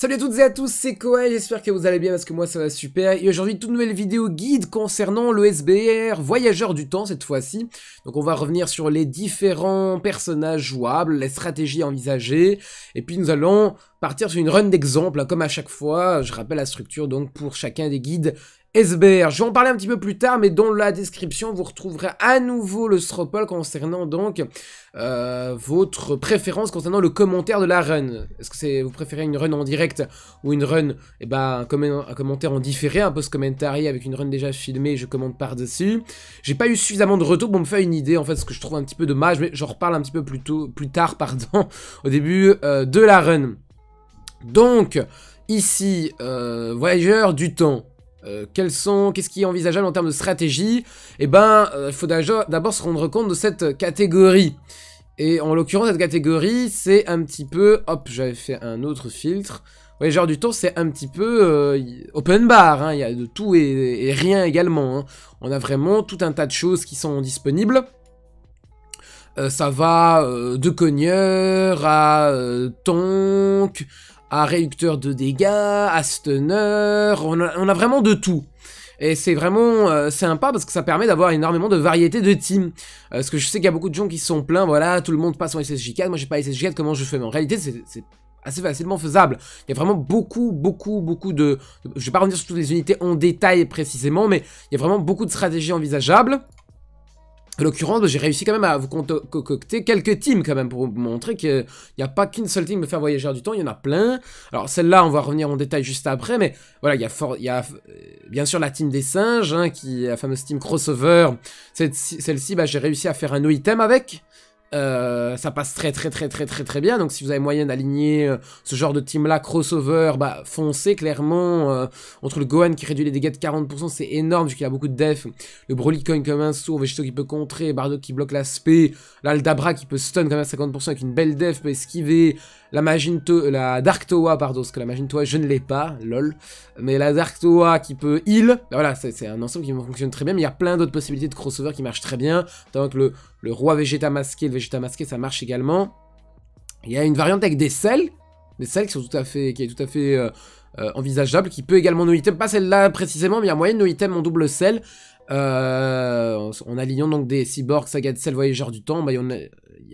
Salut à toutes et à tous, c'est Koei, j'espère que vous allez bien parce que moi ça va super. Et aujourd'hui, toute nouvelle vidéo guide concernant le SBR Voyageur du Temps cette fois-ci. Donc on va revenir sur les différents personnages jouables, les stratégies envisagées, et puis nous allons partir sur une run d'exemple, hein, comme à chaque fois. Je rappelle la structure donc pour chacun des guides SBR. Je vais en parler un petit peu plus tard, mais dans la description, vous retrouverez à nouveau le Stropol concernant donc euh, votre préférence concernant le commentaire de la run. Est-ce que c'est vous préférez une run en direct ou une run, eh ben, un, commentaire en différé, un post-commentary avec une run déjà filmée, je commente par-dessus. J'ai pas eu suffisamment de retours pour me faire une idée, en fait, ce que je trouve un petit peu dommage, mais j'en reparle un petit peu plus, tôt, plus tard, pardon, au début euh, de la run. Donc, ici, euh, Voyageur du temps. Euh, sont, qu'est-ce qui est envisageable en termes de stratégie Eh ben, euh, il faut d'abord se rendre compte de cette catégorie. Et en l'occurrence, cette catégorie, c'est un petit peu... Hop, j'avais fait un autre filtre. genre du temps, c'est un petit peu euh, open bar. Hein. Il y a de tout et, rien également. Hein. On a vraiment tout un tas de choses qui sont disponibles. ça va de cogneur à tonk, à réducteur de dégâts, à stunner, on a, vraiment de tout. Et c'est vraiment euh, sympa parce que ça permet d'avoir énormément de variété de teams. Ce euh, parce que je sais qu'il y a beaucoup de gens qui sont pleins, voilà, tout le monde passe en SSJ4, moi j'ai pas SSJ4, comment je fais Mais en réalité, c'est assez facilement faisable. Il y a vraiment beaucoup, beaucoup, beaucoup de... Je vais pas revenir sur toutes les unités en détail précisément, mais il y a vraiment beaucoup de stratégies envisageables. En l'occurrence, j'ai réussi quand même à vous concocter quelques teams quand même pour vous montrer qu'il n'y a pas qu'une seule team de faire voyageur du temps, il y en a plein. Alors celle-là, on va revenir en détail juste après, mais voilà, il y a, il y a euh, bien sûr la team des singes, hein, qui la fameuse team crossover. Celle-ci, bah, j'ai réussi à faire un no-item avec. Euh, ça passe très très très très très très bien. Donc si vous avez moyen d'aligner euh, ce genre de team là crossover, bah foncez clairement euh, entre le Gohan qui réduit les dégâts de 40%, c'est énorme vu qu'il a beaucoup de def, le Broly coin comme un sourd, Vegito qui peut contrer, Bardock qui bloque l'aspect, sp L'Aldabra qui peut stun comme à 50% avec une belle def, peut esquiver, la Maginto, la Dark Toa pardon, parce que la Toa je ne l'ai pas, lol, mais la Dark Toa qui peut heal, bah voilà c'est un ensemble qui fonctionne très bien, mais il y a plein d'autres possibilités de crossover qui marchent très bien, notamment que le le roi Vegeta masqué, le Vegeta masqué, ça marche également. Il y a une variante avec des selles, des selles qui sont tout à fait, qui est tout à fait euh, euh, envisageable, qui peut également nos item, pas celle-là précisément, mais il y a moyen de item en double sel. Euh, en alignant donc des cyborgs, saga de sel, voyageurs du temps, bah, il, y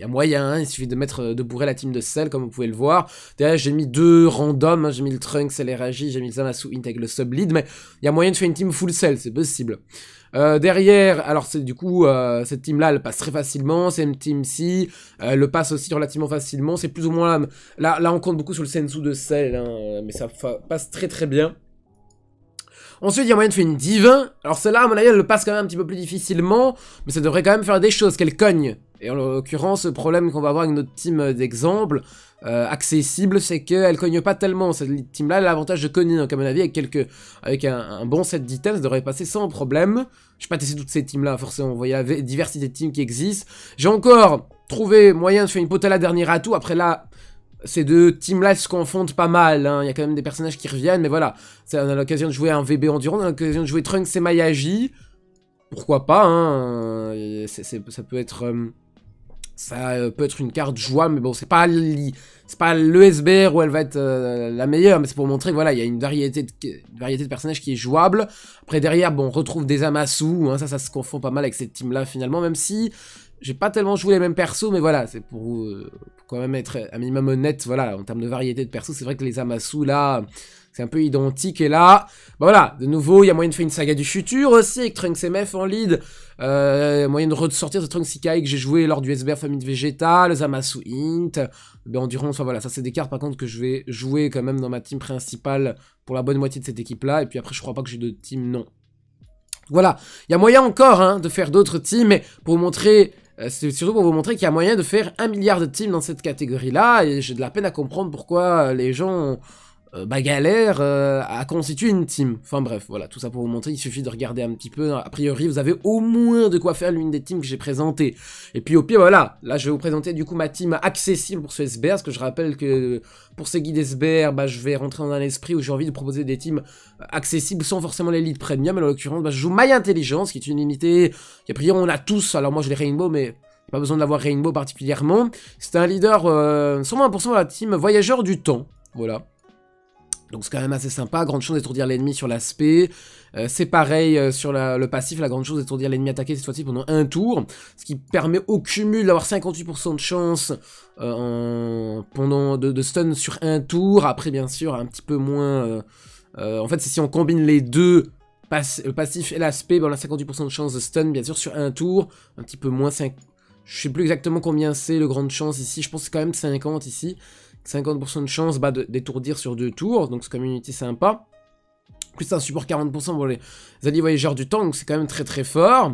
a, moyen, hein. il suffit de mettre, de bourrer la team de sel, comme vous pouvez le voir. j'ai mis deux randoms, hein. j'ai mis le Trunks, LRJ, j'ai mis le Zamasu Int avec le sub lead, mais il y a moyen de faire une team full sel, c'est possible. Euh, derrière, alors c'est du coup, euh, cette team-là, elle passe très facilement. c'est une team si euh, elle passe aussi relativement facilement. C'est plus ou moins là, là, on compte beaucoup sur le Sensu de sel, hein, mais ça passe très très bien. Ensuite, il y a moyen de faire une divin. Alors celle-là, à mon avis, elle le passe quand même un petit peu plus difficilement, mais ça devrait quand même faire des choses, qu'elle cogne. Et en l'occurrence, le problème qu'on va avoir avec notre team d'exemple, euh, accessible, c'est qu'elle cogne pas tellement. Cette team-là, a l'avantage de cogner, donc à mon avis, avec, quelques, avec un, bon set d'items, ça devrait passer sans problème. Je ne vais pas tester toutes ces teams-là, forcément, vous voyez la diversité de teams qui existent. J'ai encore trouvé moyen de faire une la dernière atout, après là... Ces deux teams-là se confondent pas mal, hein. il y a quand même des personnages qui reviennent, mais voilà. On a l'occasion de jouer un VB Endurance. on a l'occasion de jouer Trunks et Mayaji. Pourquoi pas, hein. ça peut être... Euh, ça euh, peut être une carte jouable, mais bon, c'est pas c'est pas l'ESBR où elle va être euh, la meilleure, mais c'est pour montrer voilà, il y a une variété de variété de personnages qui est jouable. Après derrière, bon, on retrouve des Amasu, hein, ça ça se confond pas mal avec cette team là finalement, même si j'ai pas tellement joué les mêmes persos, mais voilà, c'est euh, pour, quand même être un minimum honnête, voilà, en termes de variété de persos, c'est vrai que les Amasu là, c'est un peu identique. Et là, bah voilà, de nouveau, il y a moyen de faire une saga du futur aussi avec Trunks MF en lead. Euh, moyen de ressortir de Trunks Ikai que j'ai joué lors du SBR Famille Vegeta, Zamasu Int, ben Endurance. Enfin voilà, ça c'est des cartes par contre que je vais jouer quand même dans ma team principale pour la bonne moitié de cette équipe-là. Et puis après, je crois pas que j'ai de team non. Voilà, il y a moyen encore hein, de faire d'autres teams, mais pour vous montrer euh, c'est surtout pour vous montrer qu'il y a moyen de faire un milliard de teams dans cette catégorie-là, et j'ai de la peine à comprendre pourquoi euh, les gens euh, bah, galère euh, à constituer une team. Enfin bref, voilà, tout ça pour vous montrer, il suffit de regarder un petit peu. A priori, vous avez au moins de quoi faire l'une des teams que j'ai présentées. Et puis au pire, voilà, là je vais vous présenter du coup ma team accessible pour ce SBR, parce que je rappelle que pour ces guides SBR, bah, je vais rentrer dans un esprit où j'ai envie de proposer des teams accessibles sans forcément l'élite premium. En l'occurrence, bah, je joue My Intelligence, qui est une limitée, et a priori on a tous, alors moi je l'ai Rainbow, mais pas besoin d'avoir Rainbow particulièrement. C'est un leader euh, de la team Voyageur du Temps, voilà. Donc c'est quand même assez sympa, grande chance d'étourdir l'ennemi sur l'aspect. Euh, c'est pareil euh, sur le passif, la grande chance d'étourdir l'ennemi attaqué cette fois-ci pendant un tour, ce qui permet au cumul d'avoir 58% de chance euh, pendant de, stun sur un tour. Après bien sûr un petit peu moins... en fait c'est si on combine les deux, le passif et l'aspect, ben on a 58% de chance de stun bien sûr sur un tour, un petit peu moins 5... Je sais plus exactement combien c'est le grande chance ici, je pense que c'est quand même 50 ici. 50% de chance bah, d'étourdir sur deux tours, donc c'est comme une unité sympa. Plus un support 40% pour les alliés voyageurs du temps, donc c'est quand même très très fort.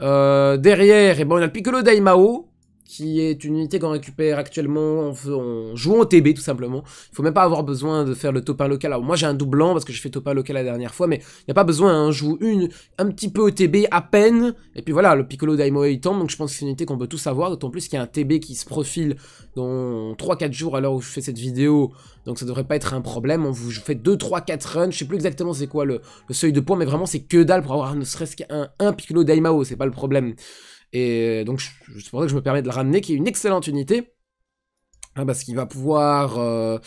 Euh, derrière, et eh bon, on a le Piccolo Daimao, qui est une unité qu'on récupère actuellement en, en, jouant au TB tout simplement. Il faut même pas avoir besoin de faire le top 1 local. Alors moi j'ai un doublant parce que j'ai fait top 1 local la dernière fois, mais il n'y a pas besoin, on hein. joue une, un petit peu au TB à peine, et puis voilà, le Piccolo daimao il tombe, donc je pense que c'est une unité qu'on peut tous avoir, d'autant plus qu'il y a un TB qui se profile dans 3-4 jours à l'heure où je fais cette vidéo, donc ça devrait pas être un problème, on vous fait 2, 3, 4 runs, je sais plus exactement c'est quoi le, seuil de points, mais vraiment c'est que dalle pour avoir ne serait-ce qu'un un Piccolo Daimao, c'est pas le problème. Et donc, c'est pour ça que je me permets de le ramener, qui est une excellente unité Hein, parce qu'il va pouvoir euh,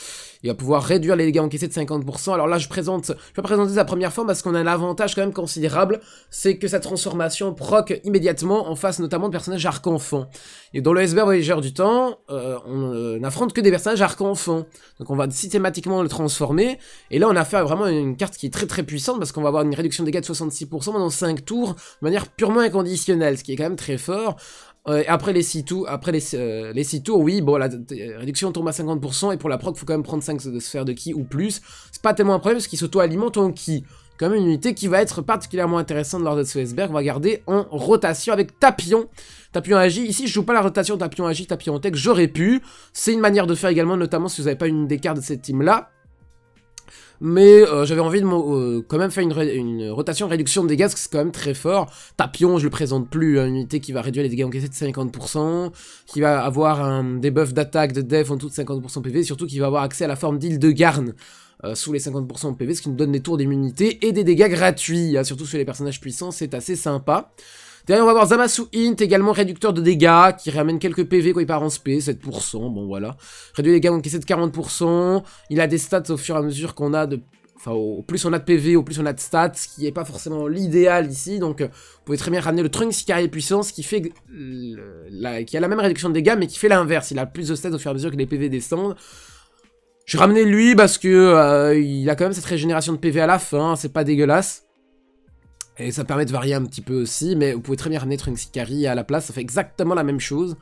il va pouvoir réduire les dégâts encaissés de 50%. Alors là, je présente, je vais présenter la première forme parce qu'on a un avantage quand même considérable, c'est que sa transformation proc immédiatement en face notamment de personnages arc-enfant. Et dans le SBR Voyageur du Temps, euh, on euh, n'affronte que des personnages arc-enfant. Donc on va systématiquement le transformer. Et là, on a fait vraiment une carte qui est très très puissante parce qu'on va avoir une réduction de dégâts de 66% pendant 5 tours de manière purement inconditionnelle, ce qui est quand même très fort. Euh, après les 6 après les, euh, oui, bon, la euh, réduction tombe à 50%, et pour la proc, faut quand même prendre 5 sphères de ki ou plus. C'est pas tellement un problème, parce qu'il s'auto-alimente en ki. Quand même une unité qui va être particulièrement intéressante lors de ce iceberg. on va garder en rotation avec Tapion. Tapion agit, ici je joue pas la rotation Tapion agit, Tapion tech, j'aurais pu. C'est une manière de faire également, notamment si vous n'avez pas une des cartes de cette team là. Mais euh, j'avais envie de euh, quand même faire une, rotation réduction de dégâts, parce que c'est quand même très fort. Tapion, je le présente plus, hein, une unité qui va réduire les dégâts encaissés de 50%, qui va avoir un debuff d'attaque, de def en tout de 50% PV, surtout qui va avoir accès à la forme d'île de Garn. Euh, sous les 50% PV, ce qui nous donne des tours d'immunité et des dégâts gratuits, hein, surtout sur les personnages puissants, c'est assez sympa. D'ailleurs, on va voir Zamasu Int, également réducteur de dégâts, qui ramène quelques PV quand il part en SP, 7%, bon voilà. Réduit les dégâts c'est de 40%. Il a des stats au fur et à mesure qu'on a de... Enfin, au plus on a de PV, au plus on a de stats, ce qui n'est pas forcément l'idéal ici, donc euh, vous pouvez très bien ramener le Trunks, Sicarie Puissance qui fait qui a la même réduction de dégâts, mais qui fait l'inverse, il a plus de stats au fur et à mesure que les PV descendent. Je ramener lui parce que euh, il a quand même cette régénération de PV à la fin, hein, c'est pas dégueulasse. Et ça permet de varier un petit peu aussi, mais vous pouvez très bien ramener Trunksicari à la place, ça fait exactement la même chose.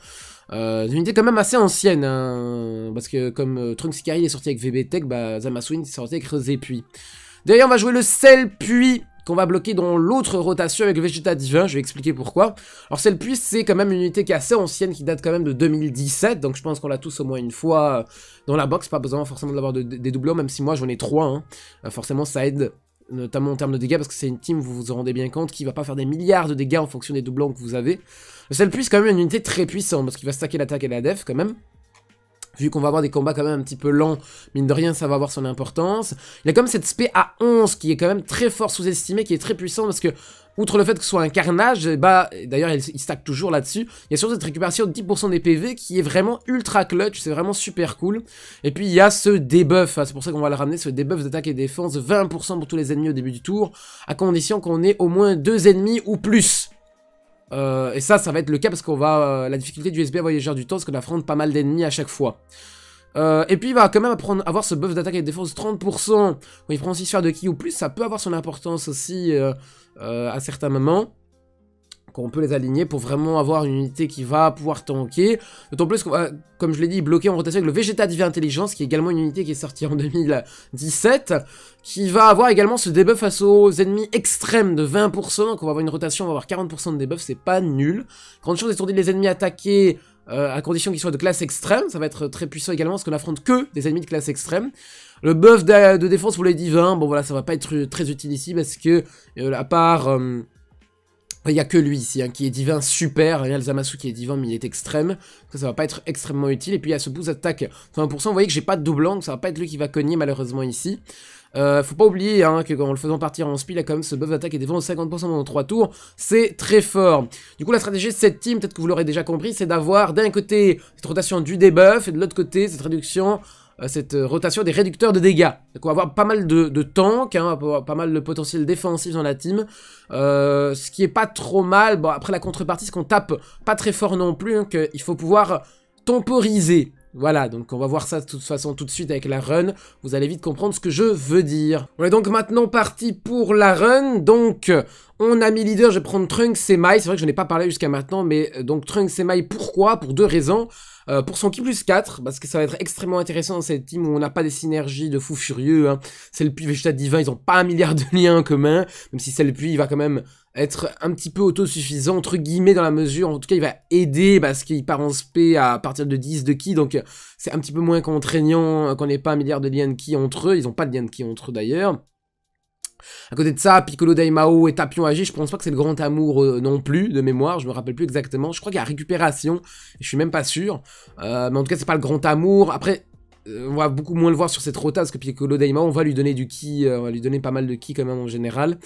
Euh, une unité quand même assez ancienne, hein, parce que comme euh, Trunksicari est sorti avec VB Tech, bah, est sorti avec Rezepuy. D'ailleurs, on va jouer le Selpuis qu'on va bloquer dans l'autre rotation avec le Vegeta Divin, je vais expliquer pourquoi. Alors celle c'est quand même une unité qui est assez ancienne, qui date quand même de 2017, donc je pense qu'on l'a tous au moins une fois euh, dans la box, pas besoin forcément d'avoir l'avoir des doublons, même si moi j'en ai trois, hein. forcément ça aide notamment en termes de dégâts, parce que c'est une team, vous vous rendez bien compte, qui va pas faire des milliards de dégâts en fonction des doublons que vous avez. Le puisse quand même, une unité très puissante, parce qu'il va stacker l'attaque et la def, quand même. Vu qu'on va avoir des combats quand même un petit peu lents, mine de rien, ça va avoir son importance. Il a quand même cette sp à 11 qui est quand même très fort sous-estimée, qui est très puissant parce que outre le fait que ce soit un carnage, eh bah, d'ailleurs il, stack toujours là-dessus, il y a surtout cette récupération de 10% des PV qui est vraiment ultra clutch, c'est vraiment super cool. Et puis il y a ce debuff, hein, c'est pour ça qu'on va le ramener, ce debuff d'attaque et défense, 20% pour tous les ennemis au début du tour, à condition qu'on ait au moins deux ennemis ou plus. Euh, et ça, ça va être le cas parce qu'on va... Euh, la difficulté du SB Voyageur du Temps, c'est qu'on affronte pas mal d'ennemis à chaque fois. Euh, et puis il va quand même apprendre, avoir ce buff d'attaque et de défense 30%. il prend 6 sphères de ki ou plus, ça peut avoir son importance aussi euh, euh, à certains moments. Qu'on peut les aligner pour vraiment avoir une unité qui va pouvoir tanker. D'autant plus qu'on va, comme je l'ai dit, bloquer en rotation avec le Vegeta Divine Intelligence, qui est également une unité qui est sortie en 2017, qui va avoir également ce debuff face aux ennemis extrêmes de 20%. Donc on va avoir une rotation, on va avoir 40% de debuff, c'est pas nul. Grande chose d'étourdir les ennemis attaqués euh, à condition qu'il soit de classe extrême. Ça va être très puissant également parce qu'on affronte que des ennemis de classe extrême. Le buff de, défense, pour les divins, Bon voilà, ça va pas être très utile ici parce que, euh, à part... Euh, il n'y a que lui ici, hein, qui est divin super. Il y a le Zamasu qui est divin, mais il est extrême. ça, va pas être extrêmement utile. Et puis il y a ce boost attaque 20%. Vous voyez que j'ai pas de doublant, ça va pas être lui qui va cogner malheureusement ici. Euh, faut pas oublier hein, que quand le faisant partir en speed, quand même ce buff d'attaque et défense de 50% pendant 3 tours. C'est très fort. Du coup, la stratégie de cette team, peut-être que vous l'aurez déjà compris, c'est d'avoir d'un côté cette rotation du debuff et de l'autre côté cette réduction euh, cette euh, rotation des réducteurs de dégâts. Donc on va avoir pas mal de, de tanks, hein, pas mal de potentiel défensif dans la team. ce qui est pas trop mal. Bon, après la contrepartie, c'est qu'on tape pas très fort non plus. Hein, qu'il faut pouvoir temporiser. Voilà, donc on va voir ça de toute façon tout de suite avec la run. Vous allez vite comprendre ce que je veux dire. On est donc maintenant parti pour la run. Donc, on a mis leader, je vais prendre Trunks et Mai. C'est vrai que je n'ai pas parlé jusqu'à maintenant, mais euh, donc trunk et Mai, pourquoi Pour deux raisons. Euh, pour son qui plus 4, parce que ça va être extrêmement intéressant dans cette team où on n'a pas des synergies de fou furieux. Hein. C'est le puits Vegeta Divin, ils n'ont pas un milliard de liens en commun, même si c'est le puits, il va quand même être un petit peu autosuffisant, entre guillemets, dans la mesure, en tout cas, il va aider parce qu'il part en SP à partir de 10 de qui, donc c'est un petit peu moins contraignant euh, qu'on n'ait pas un milliard de liens de qui entre eux, ils n'ont pas de liens de qui entre eux d'ailleurs. À côté de ça, Piccolo Daimao et Tapion Agi, je pense pas que c'est le grand amour euh, non plus, de mémoire, je me rappelle plus exactement. Je crois qu'il y a récupération, je suis même pas sûr. Euh, mais en tout cas, c'est pas le grand amour. Après, on va beaucoup moins le voir sur cette rota parce que Piccolo Daima, on va lui donner du ki, euh, on va lui donner pas mal de ki quand même en général.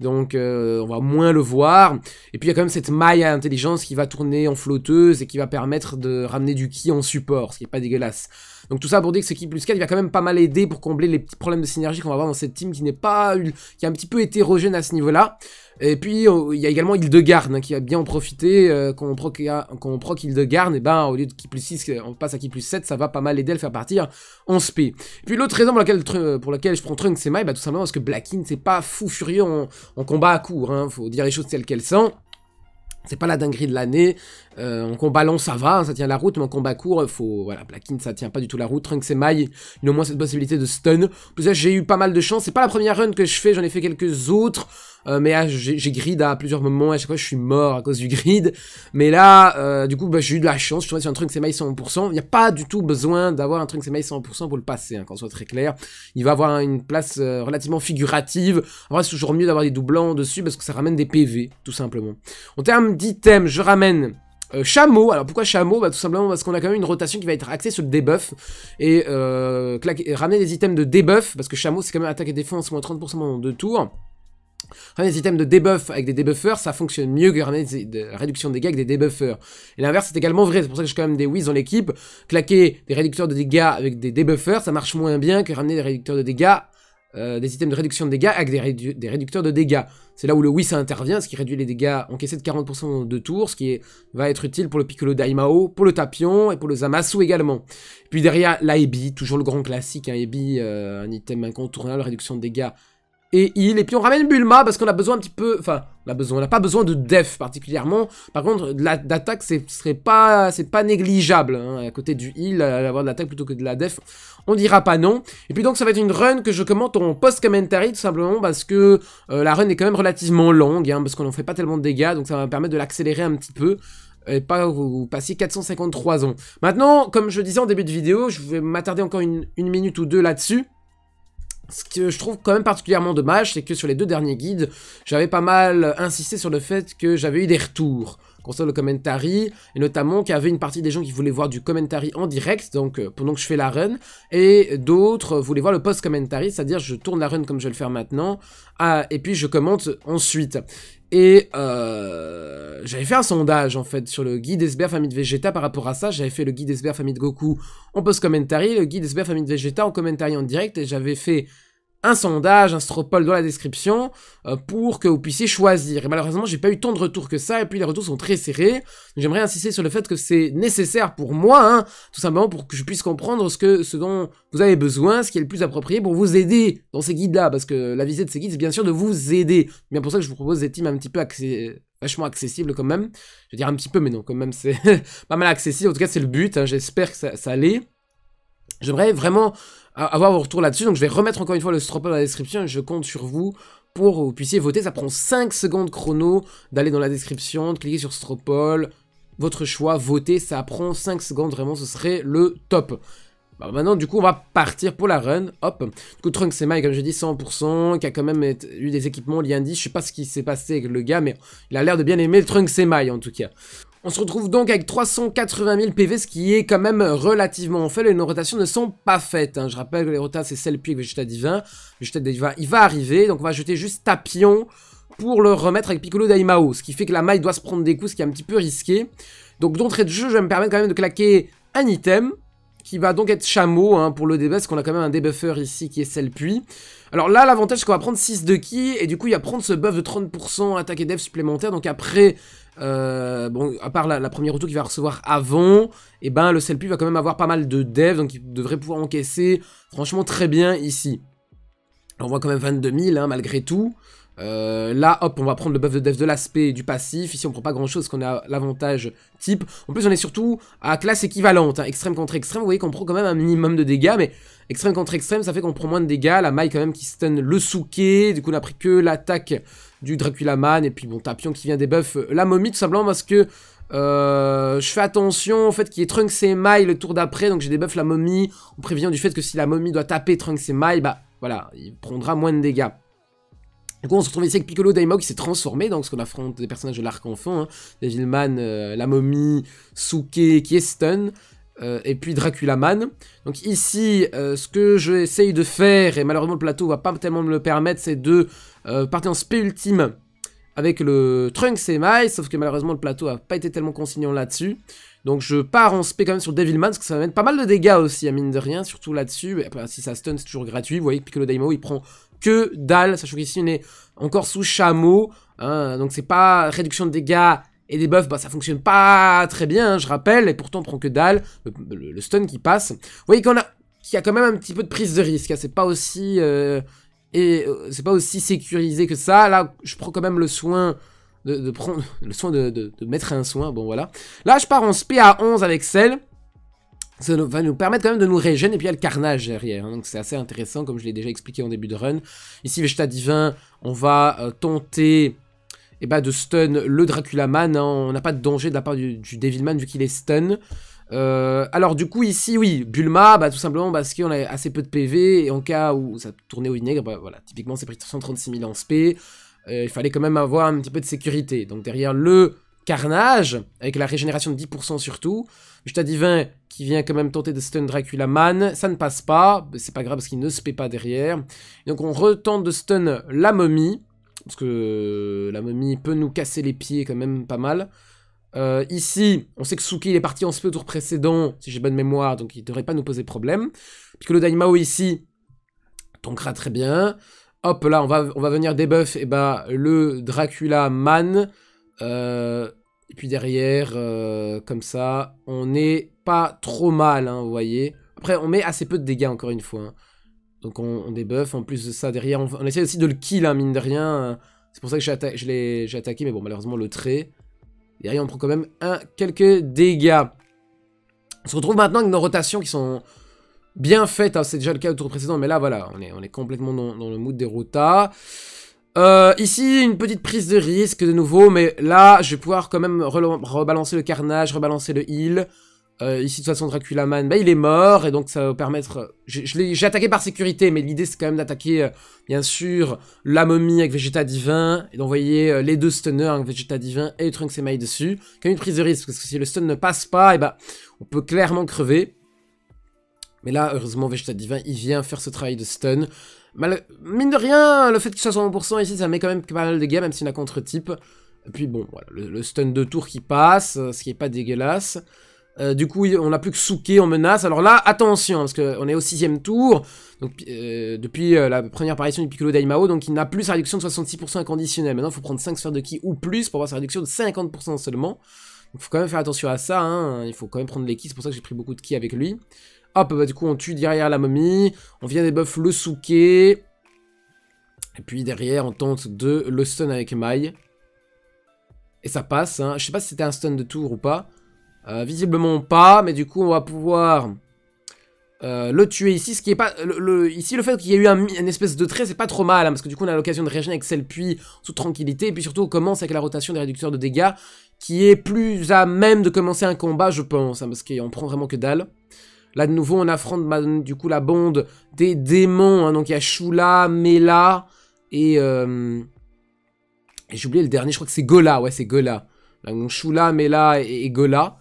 Donc euh, on va moins le voir. Et puis il y a quand même cette maille à intelligence qui va tourner en flotteuse et qui va permettre de ramener du ki en support, ce qui est pas dégueulasse. Donc tout ça pour dire que ce ki plus 4 il va quand même pas mal aider pour combler les petits problèmes de synergie qu'on va avoir dans cette team qui n'est pas qui est un petit peu hétérogène à ce niveau-là. Et puis, il y a également de hein, qui a bien en profité. Euh, quand, on proc, quand de et eh ben, au lieu de qui plus 6, on passe à qui plus 7, ça va pas mal aider à le faire partir en SP. Puis l'autre raison pour laquelle, pour laquelle je prends Trunks et Mai, bah, tout simplement parce que Blackin, c'est pas fou furieux en, combat à court. Hein, faut dire les choses telles qu'elles sont. C'est pas la dinguerie de l'année. Euh, en combat long, ça va, hein, ça tient la route, mais en combat court, faut. Voilà, Blackin, ça tient pas du tout la route. Trunks et Mai, il a au moins cette possibilité de stun. En plus, j'ai eu pas mal de chance. C'est pas la première run que je fais, j'en ai fait quelques autres. Euh, mais j'ai grid à plusieurs moments, à chaque fois je suis mort à cause du grid. Mais là, euh, du coup, bah, j'ai eu de la chance, je suis tombé sur un trunk 100%. Il n'y a pas du tout besoin d'avoir un truc trunk semi 100% pour le passer, quand hein, qu'on soit très clair. Il va avoir une place euh, relativement figurative. En vrai, c'est toujours mieux d'avoir des doublants dessus parce que ça ramène des PV, tout simplement. En termes d'items, je ramène... chameau, alors pourquoi chameau bah, Tout simplement parce qu'on a quand même une rotation qui va être axée sur le debuff et euh, ramener des items de debuff parce que chameau c'est quand même attaque et défense moins 30% de tour. Ramener des items de debuff avec des debuffers, ça fonctionne mieux que ramener des, réductions réduction de dégâts avec des debuffers. Et l'inverse, c'est également vrai. C'est pour ça que j'ai quand même des whiz dans l'équipe. Claquer des réducteurs de dégâts avec des debuffers, ça marche moins bien que ramener des réducteurs de dégâts euh, des items de réduction de dégâts avec des, des réducteurs de dégâts. C'est là où le oui intervient, ce qui réduit les dégâts encaissés de 40% de tours, ce qui va être utile pour le Piccolo Daimao, pour le Tapion et pour le Zamasu également. Puis derrière, la Ebi, toujours le grand classique, un hein. Ebi, euh, un item incontournable, réduction de dégâts et il. Et puis on ramène Bulma parce qu'on a besoin un petit peu... Enfin, on a besoin, on n'a pas besoin de def particulièrement. Par contre, l'attaque, ce serait pas, c'est pas négligeable. Hein. À côté du heal, avoir de l'attaque plutôt que de la def, on dira pas non. Et puis donc, ça va être une run que je commente en post-commentary, tout simplement parce que euh, la run est quand même relativement longue, hein, parce qu'on en fait pas tellement de dégâts, donc ça va me permettre de l'accélérer un petit peu et pas vous, passer 453 ans. Maintenant, comme je disais en début de vidéo, je vais m'attarder encore une minute ou deux là-dessus. Ce que je trouve quand même particulièrement dommage, c'est que sur les deux derniers guides, j'avais pas mal insisté sur le fait que j'avais eu des retours concernant le commentary, et notamment qu'il y avait une partie des gens qui voulaient voir du commentary en direct, donc euh, pendant que je fais la run, et d'autres voulaient voir le post-commentary, c'est-à-dire je tourne la run comme je vais le faire maintenant, ah, et puis je commente ensuite. Et euh, j'avais fait un sondage en fait sur le guide Esber famille de Vegeta par rapport à ça. J'avais fait le guide Esber famille de Goku en post-commentary, le guide Esber famille de Vegeta en commentary en direct. Et j'avais fait un sondage, un stropole dans la description euh, pour que vous puissiez choisir. Et malheureusement, j'ai pas eu tant de retours que ça, et puis les retours sont très serrés. J'aimerais insister sur le fait que c'est nécessaire pour moi, hein, tout simplement pour que je puisse comprendre ce, que, ce dont vous avez besoin, ce qui est le plus approprié pour vous aider dans ces guides-là, parce que la visée de ces guides, c'est bien sûr de vous aider. Bien pour ça que je vous propose des teams un petit peu vachement accessible quand même. Je vais dire un petit peu, mais non, quand même, c'est pas mal accessible. En tout cas, c'est le but. Hein. J'espère que ça, ça l'est. J'aimerais vraiment euh, avoir vos retours là-dessus, donc je vais remettre encore une fois le Stropol dans la description je compte sur vous pour que vous puissiez voter. Ça prend 5 secondes chrono d'aller dans la description, de cliquer sur Stropol, votre choix, voter, ça prend 5 secondes, vraiment, ce serait le top. Bah, maintenant, du coup, on va partir pour la run, hop. Du coup, Trunks et comme je dis, 100%, qui a quand même eu des équipements liés Je sais pas ce qui s'est passé avec le gars, mais il a l'air de bien aimer le Trunks et en tout cas. On se retrouve donc avec 380 000 PV, ce qui est quand même relativement faible et nos rotations ne sont pas faites. Hein. Je rappelle que les rotations c'est celle puis avec Vegeta Divin. Vegeta Divin, il va arriver, donc on va jeter juste Tapion pour le remettre avec Piccolo Daimao, ce qui fait que la maille doit se prendre des coups, ce qui est un petit peu risqué. Donc d'entrée de jeu, je vais me permettre quand même de claquer un item, qui va donc être chameau hein, pour le débuff, parce qu'on a quand même un debuffer ici qui est Selpui. Alors là, l'avantage, c'est qu'on va prendre 6 de qui, et du coup, il va prendre ce buff de 30% attaque et def supplémentaire, donc après euh, bon, à part la, première auto qu'il va recevoir avant, et eh ben le Selpu va quand même avoir pas mal de dev donc il devrait pouvoir encaisser franchement très bien ici. On voit quand même 22 000 hein, malgré tout. Euh, là, hop, on va prendre le buff de dev de l'aspect du passif. Ici, on prend pas grand chose, qu'on a l'avantage type. En plus, on est surtout à classe équivalente. Hein, extrême contre extrême, vous voyez qu'on prend quand même un minimum de dégâts, mais extrême contre extrême, ça fait qu'on prend moins de dégâts. La maille, quand même, qui stun le souquet. Du coup, on a pris que l'attaque du Dracula Man, et puis bon, Tapion qui vient des euh, la momie tout simplement parce que euh, je fais attention au fait qu'il y ait Trunks et Mai le tour d'après, donc j'ai des la momie, en prévient du fait que si la momie doit taper Trunks et Mai, bah voilà, il prendra moins de dégâts. Du coup, on se retrouve ici avec Piccolo Daimao qui s'est transformé, donc ce qu'on affronte des personnages de l'arc enfant, hein, Devilman, euh, la momie, Suke qui est stun, et puis Dracula Man. Donc ici, ce que j'essaye de faire, et malheureusement le plateau va pas tellement me le permettre, c'est de euh, partez en spé ultime avec le Trunks et Mai, sauf que malheureusement le plateau a pas été tellement consignant là-dessus. Donc je pars en spé quand même sur Devilman, parce que ça va mettre pas mal de dégâts aussi, à mine de rien, surtout là-dessus. Bah, si ça stun, c'est toujours gratuit. Vous voyez que Piccolo Daimo il prend que dalle, sachant qu'ici, on est encore sous chameau. Hein. donc c'est pas réduction de dégâts et des buffs, bah ça fonctionne pas très bien, hein, je rappelle, et pourtant on prend que dalle, le, stun qui passe. Vous voyez qu'on a, qu'il y a quand même un petit peu de prise de risque, hein. c'est pas aussi euh, et euh, c'est pas aussi sécurisé que ça. Là, je prends quand même le soin de, prendre le soin de, mettre un soin. Bon, voilà. Là, je pars en à 11 avec celle. Ça va nous permettre quand même de nous régénérer et puis il y a le carnage derrière. Hein. donc c'est assez intéressant comme je l'ai déjà expliqué en début de run. Ici Vegeta Divin, on va euh, tenter eh ben, de stun le Draculaman. Man. Hein. on n'a pas de danger de la part du, du Devilman vu qu'il est stun. Euh, alors du coup ici oui, Bulma, bah, tout simplement parce qu'on a assez peu de PV et en cas où ça tournait au vinaigre, bah, voilà, typiquement c'est pris 136 000 en SP, euh, il fallait quand même avoir un petit peu de sécurité. Donc derrière le carnage, avec la régénération de 10% surtout, dit Divin qui vient quand même tenter de stun Dracula Man, ça ne passe pas, c'est pas grave parce qu'il ne se pas derrière. donc on retente de stun la momie, parce que la momie peut nous casser les pieds quand même pas mal. Euh, ici, on sait que Suki est parti en ce au tour précédent, si j'ai bonne mémoire, donc il ne devrait pas nous poser problème. Puisque le Daimao ici tonkera très bien. Hop, là, on va, on va venir debuff et eh ben, le Dracula Man. Euh, et puis derrière, euh, comme ça, on n'est pas trop mal, hein, vous voyez. Après, on met assez peu de dégâts, encore une fois. Hein. Donc on, on débuffe, en plus de ça, derrière, on, essaie aussi de le kill, hein, mine de rien. C'est pour ça que j'ai attaqué, mais bon, malheureusement, le trait... Derrière, on prend quand même un, quelques dégâts. On se retrouve maintenant avec nos rotations qui sont bien faites. Hein. C'est déjà le cas du tour précédent, mais là, voilà, on est, on est complètement dans, le mood des rotas. Euh, ici, une petite prise de risque de nouveau, mais là, je vais pouvoir quand même rebalancer le carnage, rebalancer le heal. Euh, ici, de toute façon, Dracula Man, bah, il est mort, et donc ça va permettre... J'ai attaqué par sécurité, mais l'idée, c'est quand même d'attaquer, euh, bien sûr, la momie avec Vegeta Divin, et d'envoyer euh, les deux stunners avec Vegeta Divin et Trunks et Mai dessus. Comme une prise de risque, parce que si le stun ne passe pas, et eh bah, ben, on peut clairement crever. Mais là, heureusement, Vegeta Divin, il vient faire ce travail de stun. Mal... Mine de rien, le fait qu'il soit 100% ici, ça met quand même pas mal de dégâts, même s'il a contre-type. Et puis bon, le, le, stun de tour qui passe, ce qui est pas dégueulasse. Euh, du coup, on n'a plus que Souké en menace. Alors là, attention, parce qu'on est au sixième tour. Donc, euh, depuis euh, la première apparition du Piccolo Daimao, donc il n'a plus sa réduction de 66% inconditionnelle. Maintenant, il faut prendre 5 sphères de ki ou plus pour avoir sa réduction de 50% seulement. Il faut quand même faire attention à ça. Hein. Il faut quand même prendre les ki. C'est pour ça que j'ai pris beaucoup de ki avec lui. Hop, bah, du coup, on tue derrière la momie. On vient débuff le Souké. Et puis derrière, on tente de le stun avec Mai. Et ça passe. Hein. Je sais pas si c'était un stun de tour ou pas. Euh, visiblement pas, mais du coup, on va pouvoir euh, le tuer ici. Ce qui est pas, le, ici, le fait qu'il y ait eu un, une espèce de trait, c'est pas trop mal, hein, parce que du coup, on a l'occasion de régénérer avec celle puis sous tranquillité. Et puis surtout, on commence avec la rotation des réducteurs de dégâts, qui est plus à même de commencer un combat, je pense, hein, parce qu'on prend vraiment que dalle. Là, de nouveau, on affronte bah, du coup la bande des démons. Hein, donc, il y a Shula, Mela euh, et... j'ai oublié le dernier, je crois que c'est Gola. Ouais, c'est Gola. Donc, Shula, Mela et Gola.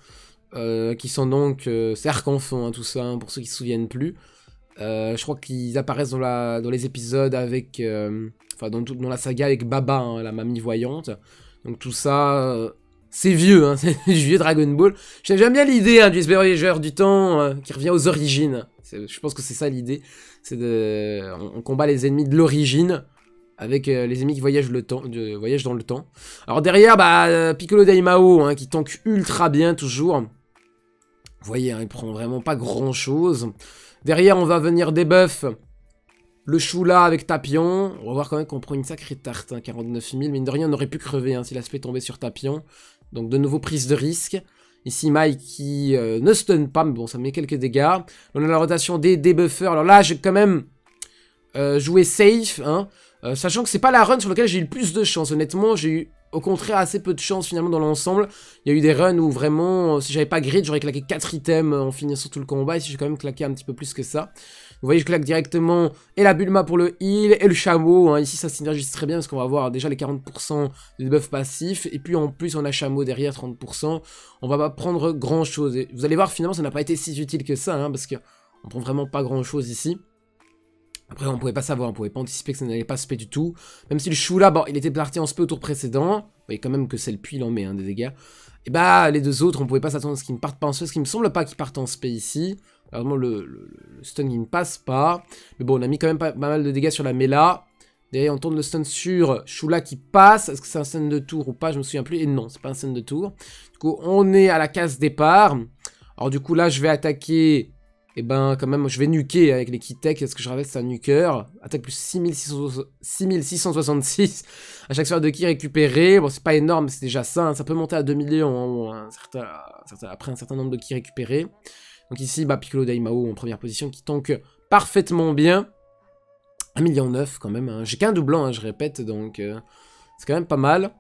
Euh, qui sont donc. Euh, c'est hein, tout ça, hein, pour ceux qui se souviennent plus. Euh, je crois qu'ils apparaissent dans, la, dans les épisodes avec. Euh, enfin, dans, dans, la saga avec Baba, hein, la mamie voyante. Donc tout ça. c'est vieux, c'est du vieux Dragon Ball. J'aime bien l'idée du Voyageur du temps qui revient aux origines. Je pense que c'est ça l'idée. C'est de. On, combat les ennemis de l'origine avec les ennemis qui voyagent, le temps, voyagent dans le temps. Alors derrière, bah, Piccolo Daimao, qui tank ultra bien toujours. Vous voyez, hein, il prend vraiment pas grand-chose. Derrière, on va venir des Le chou là avec Tapion. On va voir quand même qu'on prend une sacrée tarte. 49 hein, 000. Mine de rien, on aurait pu crever hein, si l'aspect tombait sur Tapion. Donc de nouveau prise de risque. Ici, Mike qui euh, ne stun pas, mais bon, ça met quelques dégâts. On a la rotation des, debuffers. Alors là, j'ai quand même euh, joué safe. Euh, sachant que c'est pas la run sur laquelle j'ai eu le plus de chance, honnêtement, j'ai eu au contraire assez peu de chance finalement dans l'ensemble. Il y a eu des runs où vraiment, euh, si j'avais pas grid, j'aurais claqué 4 items euh, en finissant tout le combat, et si j'ai quand même claqué un petit peu plus que ça. Vous voyez, je claque directement et la Bulma pour le heal, et le chameau, hein. ici ça synergise très bien parce qu'on va avoir déjà les 40% de debuff passifs et puis en plus on a chameau derrière 30%, on va pas prendre grand chose. Et vous allez voir finalement ça n'a pas été si utile que ça, hein, parce que on prend vraiment pas grand chose ici. Après, on pouvait pas savoir, on pouvait pas anticiper que ça n'allait pas se du tout. Même si le Shula, bon, il était parti en spé au tour précédent. Vous voyez quand même que c'est le puits, il en met hein, des dégâts. Et eh bah, les deux autres, on pouvait pas s'attendre à ce qu'ils ne partent pas en spé, parce qu'il me semble pas qu'ils partent en spé ici. Vraiment, le, stun, il ne passe pas. Mais bon, on a mis quand même pas, mal de dégâts sur la Mela. Derrière, on tourne le stun sur Shula qui passe. Est-ce que c'est un stun de tour ou pas Je me souviens plus. Et non, c'est pas un stun de tour. Du coup, on est à la case départ. Alors du coup, là, je vais attaquer et eh ben quand même, je vais nuquer avec les tech, Ce que je rappelle c'est un nuker. Attaque plus 6666 à chaque sphère de qui récupérer. Bon, c'est pas énorme, c'est déjà ça. Hein. Ça peut monter à 2 millions hein, après un certain nombre de qui récupérés. Donc ici, bah, Piccolo Daimao en première position qui tank parfaitement bien. 1 million 9 quand même. Hein. J'ai qu'un doublant, je répète, donc euh, c'est quand même pas mal.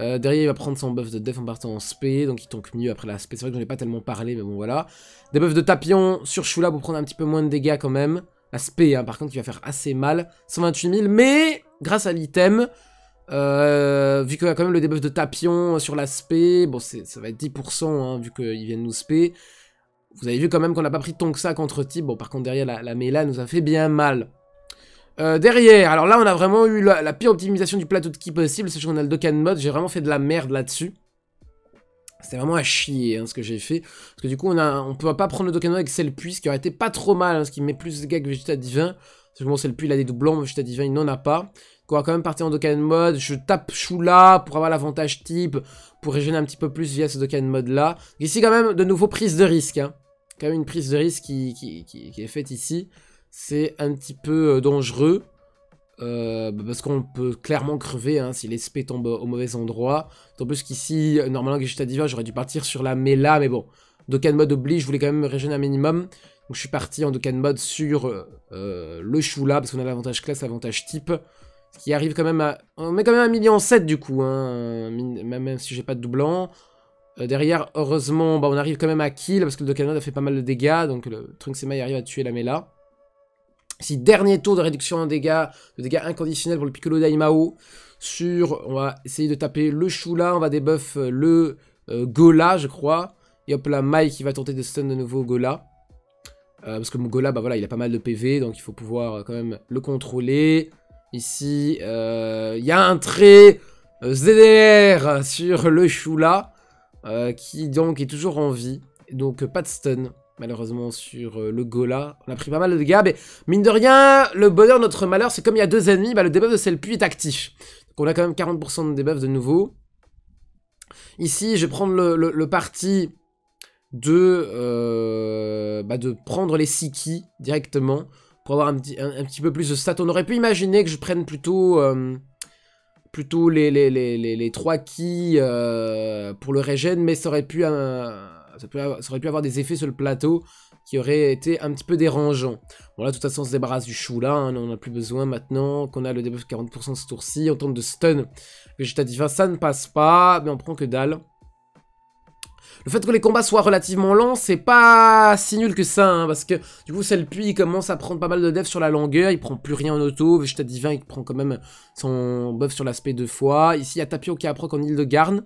Euh, derrière, il va prendre son buff de def en partant en spé, donc il tank mieux après la spé. C'est vrai que j'en ai pas tellement parlé, mais bon, voilà. Des de Tapion sur Shula pour prendre un petit peu moins de dégâts quand même. La spé, hein, par contre, il va faire assez mal. 128 000, mais grâce à l'item, euh, vu qu'il y a quand même le debuff de Tapion euh, sur la spé, bon, ça va être 10%, hein, vu vu vient viennent nous spé. Vous avez vu quand même qu'on n'a pas pris tant que ça contre type, Bon, par contre, derrière, la, la Mela nous a fait bien mal. Euh, derrière, alors là on a vraiment eu la, pire optimisation du plateau de qui possible, sachant qu'on a le Dokkan mode, j'ai vraiment fait de la merde là-dessus. C'était vraiment à chier hein, ce que j'ai fait. Parce que du coup on, ne on peut pas prendre le Dokkan mode avec celle Pui, ce qui aurait été pas trop mal, hein, ce qui met plus de gags que Vegeta Divin. Parce que bon Cell il a des doublons, mais Vegeta Divin il n'en a pas. Donc on va quand même partir en Dokkan mode, je tape Shula pour avoir l'avantage type, pour régénérer un petit peu plus via ce Dokkan mode là. Ici quand même de nouveau prise de risque, hein. quand même une prise de risque qui est faite ici c'est un petit peu euh, dangereux. Euh, bah, parce qu'on peut clairement crever hein, si spé tombe au mauvais endroit. D'autant plus qu'ici, normalement, que à diva, j'aurais dû partir sur la Mela, mais bon, Dokkan mode oblige, je voulais quand même me régénérer un minimum. Donc je suis parti en Dokkan mode sur euh, le Shula, parce qu'on a l'avantage classe, l'avantage type. Ce qui arrive quand même à... On met quand même un million du coup, hein, même si j'ai pas de doublant. derrière, heureusement, bah, on arrive quand même à kill, parce que le Dokkan mode a fait pas mal de dégâts, donc le Trunksema arrive à tuer la Mela. Si dernier tour de réduction en dégâts, de dégâts inconditionnels pour le Piccolo Daimao. Sur, on va essayer de taper le Shula, on va débuff euh, le euh, Gola, je crois. Et hop là, mike qui va tenter de stun de nouveau Gola. Euh, parce que mon Gola, bah voilà, il a pas mal de PV, donc il faut pouvoir quand même le contrôler. Ici, il y a un trait ZDR sur le Chula, qui donc est toujours en vie. Donc pas de stun malheureusement sur euh, le Gola. On a pris pas mal de dégâts, mais mine de rien, le bonheur, notre malheur, c'est comme il y a deux ennemis, bah, le debuff de Selpu est actif. Donc on a quand même 40% de debuff de nouveau. Ici, je vais prendre le, parti de, euh, bah, de prendre les keys directement pour avoir un petit, peu plus de stats. On aurait pu imaginer que je prenne plutôt... Euh, plutôt les, les, les, 3 qui pour le régène mais ça aurait pu un, ça, aurait pu avoir des effets sur le plateau qui auraient été un petit peu dérangeants. Bon là, de toute façon, on se débarrasse du chou là, hein, on n'en a plus besoin maintenant, qu'on a le debuff 40% ce tour-ci, on tente de stun divin, ça ne passe pas, mais on prend que dalle. Le fait que les combats soient relativement lents, c'est pas si nul que ça, hein, parce que du coup, le il commence à prendre pas mal de def sur la longueur, il prend plus rien en auto, Vegeta Divin, il prend quand même son buff sur l'aspect deux fois. Ici, il y a Tapio qui approche en île de Garne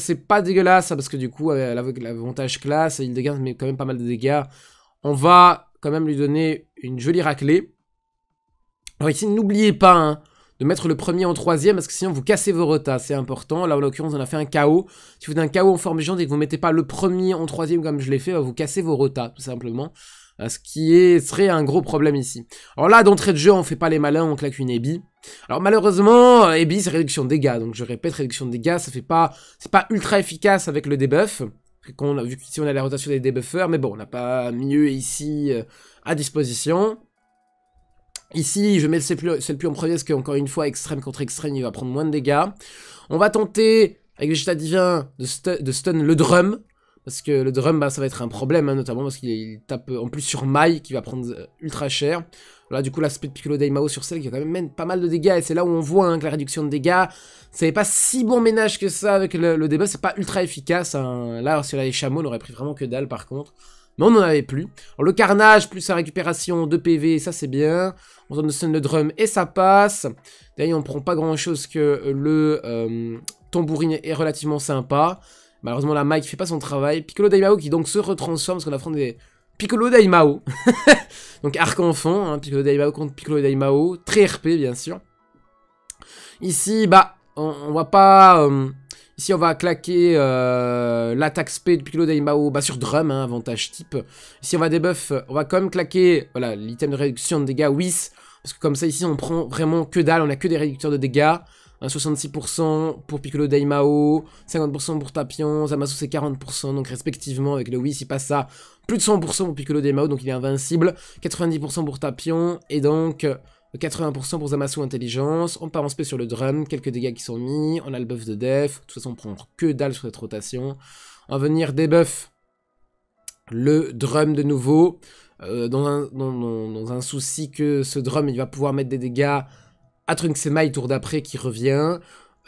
c'est pas dégueulasse, hein, parce que du coup, euh, avec l'avantage classe, il mais quand même pas mal de dégâts. On va quand même lui donner une jolie raclée. Alors ici, n'oubliez pas hein, de mettre le premier en troisième, parce que sinon vous cassez vos rota. c'est important. Là, en l'occurrence, on a fait un KO. Si vous faites un KO en forme géante et que vous mettez pas le premier en troisième comme je l'ai fait, bah, vous cassez vos rota tout simplement ce qui est, serait un gros problème ici. Alors là, d'entrée de jeu, on fait pas les malins, on claque une Ebi. Alors malheureusement, Ebi c'est réduction de dégâts, donc je répète, réduction de dégâts, ça fait pas, c'est pas ultra efficace avec le debuff. On a, vu qu'ici on a la rotation des debuffers, mais bon, on n'a pas mieux ici euh, à disposition. Ici, je mets le plus en premier parce qu'encore une fois, extrême contre extrême, il va prendre moins de dégâts. On va tenter, avec Vegeta Divin, de, de stun le drum. Parce que le drum, bah, ça va être un problème, hein, notamment parce qu'il tape euh, en plus sur Mai, qui va prendre euh, ultra cher. Là, du coup, l'aspect de Piccolo Daimao sur celle qui a quand même, pas mal de dégâts. Et c'est là où on voit hein, que la réduction de dégâts, c'est pas si bon ménage que ça avec le, le débat. C'est pas ultra efficace. Hein. Là, sur les chameaux, on aurait pris vraiment que dalle par contre. Mais on n'en avait plus. le carnage plus sa récupération de PV, ça c'est bien. On donne le drum et ça passe. D'ailleurs, on prend pas grand chose que le euh, tambourine est relativement sympa. Malheureusement, la Mike fait pas son travail. Piccolo Daimao qui donc se retransforme parce qu'on affronte des... Piccolo Daimao. donc arc-enfant, fond, hein, Piccolo Daimao contre Piccolo Daimao. Très RP, bien sûr. Ici, bah, on, va pas... Euh, ici, on va claquer euh, l'attaque spé de Piccolo Daimao bah, sur Drum, hein, avantage type. Ici, on va débuff. On va quand même claquer voilà l'item de réduction de dégâts WIS. Parce que comme ça, ici, on prend vraiment que dalle. On a que des réducteurs de dégâts. 66% euh, pour Piccolo Deimao, 50% pour Tapion, Zamasu c'est 40%, donc respectivement avec le Whis il passe ça plus de 100% pour Piccolo Daimao, donc il est invincible, 90% pour Tapion, et donc 80% euh, pour Zamasu Intelligence, on part en spé sur le drum, quelques dégâts qui sont mis, on a le buff de def, de toute façon on prend que dalle sur cette rotation, on va venir des le drum de nouveau, euh, dans, un, dans un souci que ce drum il va pouvoir mettre des dégâts Atrunksema, tour d'après, qui revient.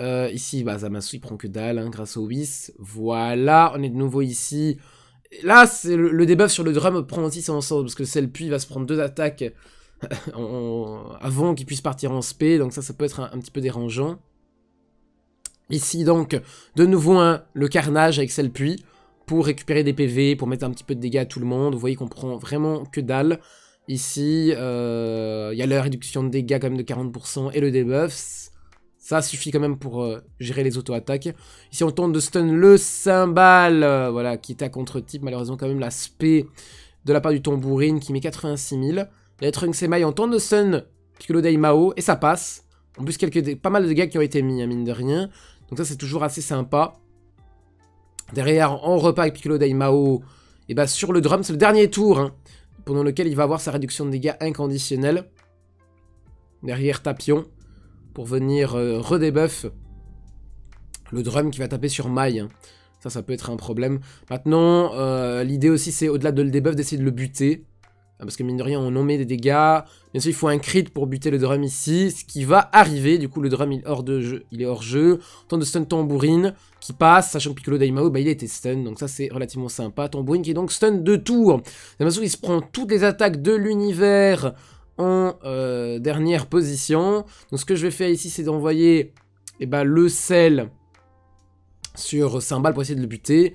Euh, ici, bah, Zamasu, il prend que dalle, hein, grâce au Wis Voilà, on est de nouveau ici. Là, c'est le, debuff sur le drum prend aussi son sens, parce que Selpuy va se prendre deux attaques avant qu'il puisse partir en spé, donc ça, ça peut être un, petit peu dérangeant. Ici, donc, de nouveau, le carnage avec Selpuy pour récupérer des PV, pour mettre un petit peu de dégâts à tout le monde. Vous voyez qu'on prend vraiment que dalle. Ici, il euh, y a la réduction de dégâts quand même de 40% et le debuff. Ça suffit quand même pour euh, gérer les auto-attaques. Ici, on tente de stun le cymbale, euh, voilà, qui est à contre-type. Malheureusement, quand même, l'aspect de la part du tambourine qui met 86 000. Les Trunks et Mai, on tente de stun Piccolo Daimao et ça passe. En plus, quelques pas mal de dégâts qui ont été mis, à hein, mine de rien. Donc ça, c'est toujours assez sympa. Derrière, on repart avec Piccolo Daimao. Et bah sur le drum, c'est le dernier tour. Hein pendant lequel il va avoir sa réduction de dégâts inconditionnelle derrière Tapion pour venir euh, redébuff le drum qui va taper sur Maille. Hein. Ça, ça peut être un problème. Maintenant, euh, l'idée aussi, c'est au-delà de le débuff, d'essayer de le buter. Ah, parce que mine de rien, on en met des dégâts. Bien sûr, il faut un crit pour buter le drum ici, ce qui va arriver. Du coup, le drum, il, est hors de jeu, il est hors jeu. Tant de stun tambourine qui passe, sachant que Piccolo Daimao, bah, il était stun. Donc ça, c'est relativement sympa. Tambourine qui est donc stun de tour. l'impression il se prend toutes les attaques de l'univers en euh, dernière position. Donc ce que je vais faire ici, c'est d'envoyer et eh ben, le sel sur Cymbal pour essayer de le buter.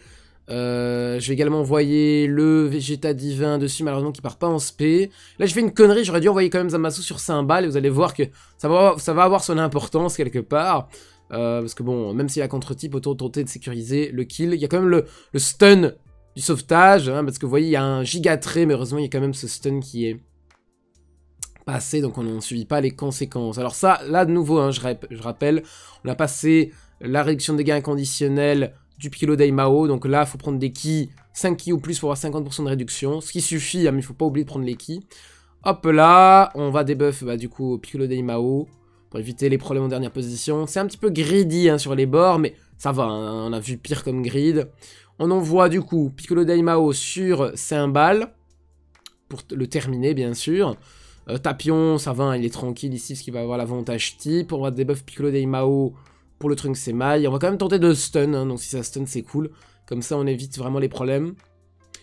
Euh, je vais également envoyer le Vegeta divin dessus, malheureusement qui part pas en SP. Là, je fais une connerie, j'aurais dû envoyer quand même Zamasu sur un et vous allez voir que ça va, ça va avoir son importance quelque part. Euh, parce que bon, même s'il a contre-type, autant tenter de sécuriser le kill. Il y a quand même le, stun du sauvetage, hein, parce que vous voyez, il y a un giga trait, mais heureusement, il y a quand même ce stun qui est passé, donc on ne subit pas les conséquences. Alors ça, là, de nouveau, hein, je, je rappelle, on a passé la réduction des dégâts inconditionnels du Piccolo Daimao. Donc là, il faut prendre des ki, 5 ki ou plus pour avoir 50% de réduction. Ce qui suffit, hein, mais il faut pas oublier de prendre les ki. Hop là, on va débuff bah, du coup Piccolo Daimao pour éviter les problèmes en dernière position. C'est un petit peu greedy hein, sur les bords, mais ça va, hein, on a vu pire comme grid. On envoie du coup Piccolo Daimao sur Cymbal pour le terminer bien sûr. Euh, Tapion, ça va, il est tranquille ici ce qu'il va avoir l'avantage type. On va débuff Piccolo Daimao pour le trunk, c'est maille. On va quand même tenter de stun, hein, donc si ça stun, c'est cool. Comme ça, on évite vraiment les problèmes.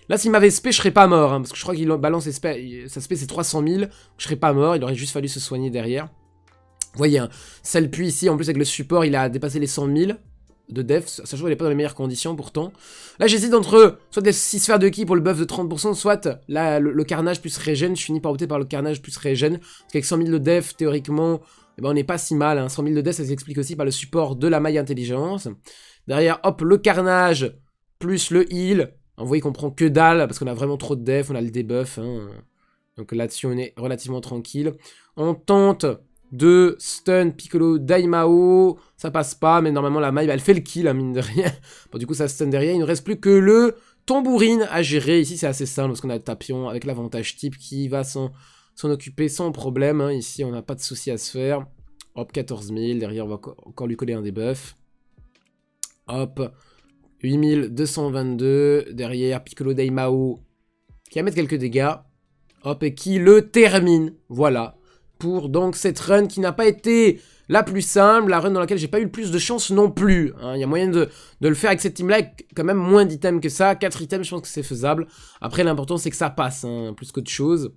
Là, s'il m'avait spé, je serais pas mort, hein, parce que je crois qu'il balance spé, sa spé, c'est 300 000. Je serais pas mort, il aurait juste fallu se soigner derrière. Vous voyez, hein, celle puits ici, en plus avec le support, il a dépassé les 100 000 de def, sachant qu'il n'est pas dans les meilleures conditions pourtant. Là j'hésite entre soit des 6 sphères de ki pour le buff de 30%, soit le, carnage plus régène, je finis par opter par le carnage plus régène, parce qu'avec 100 000 de def, théoriquement, eh ben, on n'est pas si mal. Hein. 100 000 de death, ça s'explique aussi par le support de la maille intelligence. Derrière, hop, le carnage, plus le heal. Vous voyez qu'on prend que dalle, parce qu'on a vraiment trop de def, on a le debuff. Hein. Donc là-dessus, on est relativement tranquille. On tente de stun Piccolo Daimao. Ça passe pas, mais normalement, la maille, bah, elle fait le kill, hein, mine de rien. Bon, du coup, ça stun derrière. Il ne reste plus que le tambourine à gérer. Ici, c'est assez simple, parce qu'on a le tapion avec l'avantage type qui va sans s'en occuper sans problème. Hein. Ici, on n'a pas de soucis à se faire. Hop, 14 000. Derrière, on va encore lui coller un debuff. Hop, 8222. Derrière, Piccolo Daimao qui va mettre quelques dégâts. Hop, et qui le termine. Voilà. Pour donc cette run qui n'a pas été la plus simple, la run dans laquelle j'ai pas eu le plus de chance non plus. Hein. Il y a moyen de, le faire avec cette team-là, quand même moins d'items que ça. 4 items, je pense que c'est faisable. Après, l'important, c'est que ça passe, hein, plus qu'autre chose.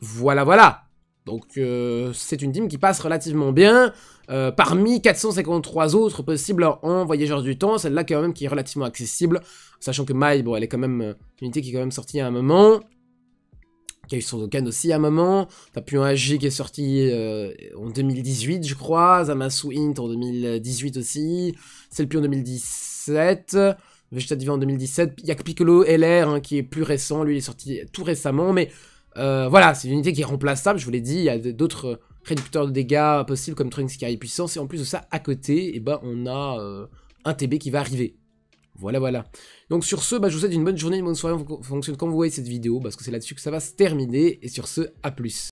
Voilà, voilà. Donc euh, c'est une team qui passe relativement bien. Euh, parmi 453 autres possibles en Voyageurs du Temps, celle-là quand même qui est relativement accessible. Sachant que Mai, bon, elle est quand même euh, une unité qui est quand même sortie à un moment. Qui a eu son aussi à un moment. T'as pu un AG qui est sorti en 2018, je crois. Zamasu Int en 2018 aussi. plus en 2017. Vegeta Divin en 2017. Y'a que Piccolo LR hein, qui est plus récent. Lui, il est sorti tout récemment. Mais euh, voilà, c'est une unité qui est remplaçable, je vous l'ai dit, il y a d'autres réducteurs de dégâts possibles comme Trunks et Puissance, et en plus de ça, à côté, eh ben, on a euh, un TB qui va arriver. Voilà, voilà. Donc sur ce, bah, je vous souhaite une bonne journée, une bonne soirée, fonctionne quand vous voyez cette vidéo, parce que c'est là-dessus que ça va se terminer, et sur ce, à plus.